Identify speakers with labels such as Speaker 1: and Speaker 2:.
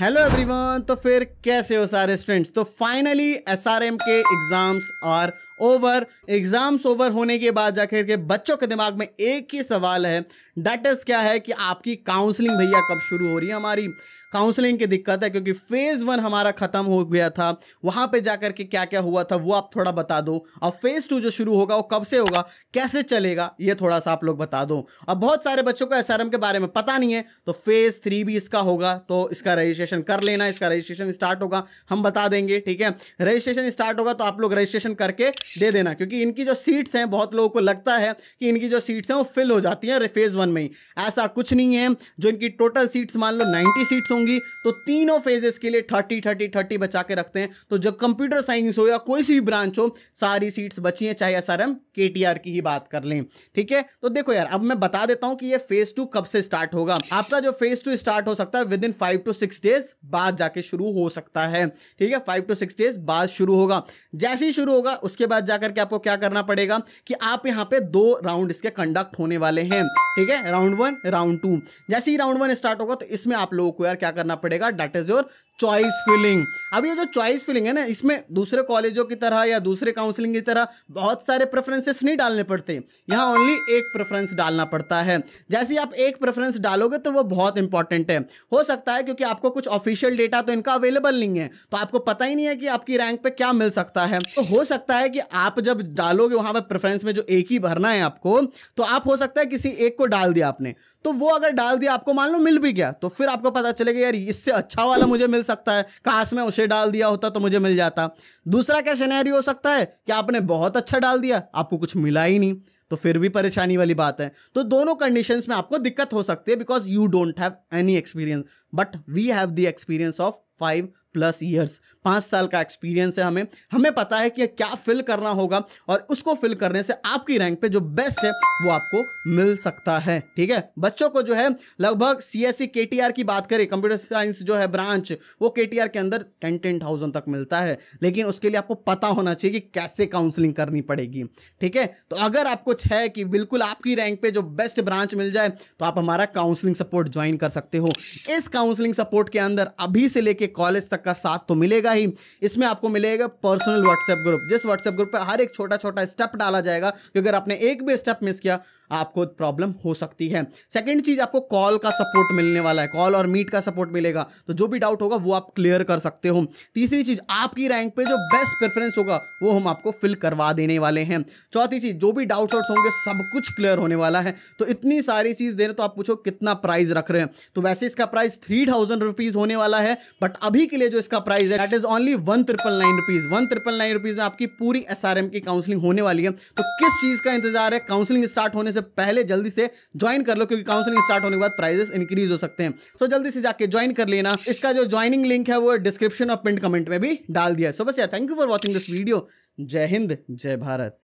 Speaker 1: hello everyone तो फिर कैसे हो सारे स्टूडेंट्स तो फाइनली एसआरएम के exams are over exams over होने के बाद जाकर के बच्चों के दिमाग में एक ही सवाल है डेट इज़ क्या है कि आपकी काउंसलिंग भैया कब शुरू हो रही है हमारी काउंसलिंग की दिक्कत है क्योंकि फेज़ वन हमारा ख़त्म हो गया था वहां पे जाकर के क्या क्या हुआ था वो आप थोड़ा बता दो और फेज़ टू जो शुरू होगा वो कब से होगा कैसे चलेगा ये थोड़ा सा आप लोग बता दो अब बहुत सारे बच्चों को एस के बारे में पता नहीं है तो फेज़ थ्री भी इसका होगा तो इसका रजिस्ट्रेशन कर लेना इसका रजिस्ट्रेशन स्टार्ट होगा हम बता देंगे ठीक है रजिस्ट्रेशन स्टार्ट होगा तो आप लोग रजिस्ट्रेशन करके दे देना क्योंकि इनकी जो सीट्स हैं बहुत लोगों को लगता है कि इनकी जो सीट्स हैं वो फिल हो जाती हैं फेज़ वन 2021 में ऐसा कुछ नहीं है जो इनकी टोटल सीट्स मान लो 90 सीट्स होंगी तो तीनों फेजेस के लिए 30 30 30 बचा के रखते हैं तो जब कंप्यूटर साइंस हो या कोई सी भी ब्रांच हो सारी सीट्स बची हैं चाहे एस आर की ही बात कर लें ठीक है तो देखो यार अब मैं बता देता हूँ कि ये फेज टू कब से स्टार्ट होगा आपका जो फेज टू स्टार्ट हो सकता है within five two six days बाद जाके शुरू हो सकता है ठीक है फाइव टू सिक्स डेज बाद शुरू होगा जैसे ही शुरू होगा उसके बाद जाकर के आपको क्या करना पड़ेगा कि आप यहां पे दो राउंड इसके कंडक्ट होने वाले हैं ठीक है है राउंड वन राउंड टू जैसे ही राउंड वन स्टार्ट होगा तो इसमें आप लोगों को यार क्या करना पड़ेगा that is your choice filling अब ये जो चॉइस फिलिंग है ना इसमें दूसरे कॉलेजों की तरह या दूसरे काउंसलिंग की तरह बहुत सारे प्रेफरेंसेस नहीं डालने पड़ते यहाँ ओनली एक प्रेफरेंस डालना पड़ता है जैसे ही आप एक प्रेफरेंस डालोगे तो वो बहुत इंपॉर्टेंट है हो सकता है क्योंकि आपको कुछ ऑफिशियल डेटा तो इनका अवेलेबल नहीं है तो आपको पता ही नहीं है कि आपकी रैंक पर क्या मिल सकता है तो हो सकता है कि आप जब डालोगे वहाँ पर प्रेफरेंस में जो एक ही भरना है आपको तो आप हो सकता है किसी एक को डाल दिया आपने तो वो अगर डाल दिया आपको मान लो मिल भी गया तो फिर आपको पता चलेगा यार इससे अच्छा वाला मुझे मिल सकता है काश में उसे डाल दिया होता तो मुझे मिल जाता दूसरा क्या सिनेरियो हो सकता है कि आपने बहुत अच्छा डाल दिया आपको कुछ मिला ही नहीं तो फिर भी परेशानी वाली बात है तो दोनों कंडीशंस में आपको दिक्कत हो सकती है because you don't have any experience but we have the experience of five plus years पाँच साल का एक्सपीरियंस है हमें हमें पता है कि क्या फिल करना होगा और उसको फिल करने से आपकी रैंक पे जो बेस्ट है वो आपको मिल सकता है ठीक है बच्चों को जो है लगभग सी एस सी के टी आर की बात करें कंप्यूटर साइंस जो है ब्रांच वो के टी आर के अंदर टेन टेन थाउजेंड तक मिलता है लेकिन उसके लिए आपको पता होना चाहिए कि कैसे काउंसलिंग करनी पड़ेगी ठीक है तो अगर आप कुछ है कि बिल्कुल आपकी रैंक पे जो बेस्ट ब्रांच मिल जाए तो आप हमारा काउंसलिंग सपोर्ट ज्वाइन कर सकते हो इस काउंस काउंसलिंग सपोर्ट के अंदर अभी से लेके कॉलेज तक का साथ तो मिलेगा ही इसमें आपको मिलेगा पर्सनल व्हाट्सएप ग्रुप जिस व्हाट्सएप ग्रुप पर हर एक छोटा छोटा स्टेप डाला जाएगा क्योंकि अगर आपने एक भी स्टेप मिस किया आपको प्रॉब्लम हो सकती है सेकेंड चीज़ आपको कॉल का सपोर्ट मिलने वाला है कॉल और मीट का सपोर्ट मिलेगा तो जो भी डाउट होगा वो आप क्लियर कर सकते हो तीसरी चीज़ आपकी रैंक पे जो बेस्ट प्रेफरेंस होगा वो हम आपको फिल करवा देने वाले हैं चौथी चीज़ जो भी डाउट आउट्स होंगे सब कुछ क्लियर होने वाला है तो इतनी सारी चीज़ दे रहे तो आप पूछो कितना प्राइस रख रहे हैं तो वैसे इसका प्राइस थ्री थाउजेंड रुपीज होने वाला है बट अभी के लिए जो इसका प्राइस है that is only one triple nine rupees one triple nine rupees में आपकी पूरी एस की काउंसलिंग होने वाली है तो किस चीज का इंतजार है काउंसलिंग स्टार्ट होने से पहले जल्दी से ज्वाइन कर लो क्योंकि काउंसलिंग स्टार्ट होने के बाद प्राइजेस इंक्रीज हो सकते हैं तो जल्दी से जाके ज्वाइन कर लेना इसका जो ज्वाइनिंग लिंक है वो डिस्क्रिप्शन और प्रिंट कमेंट में भी डाल दिया सो बस यार thank you for watching this video जय हिंद जय भारत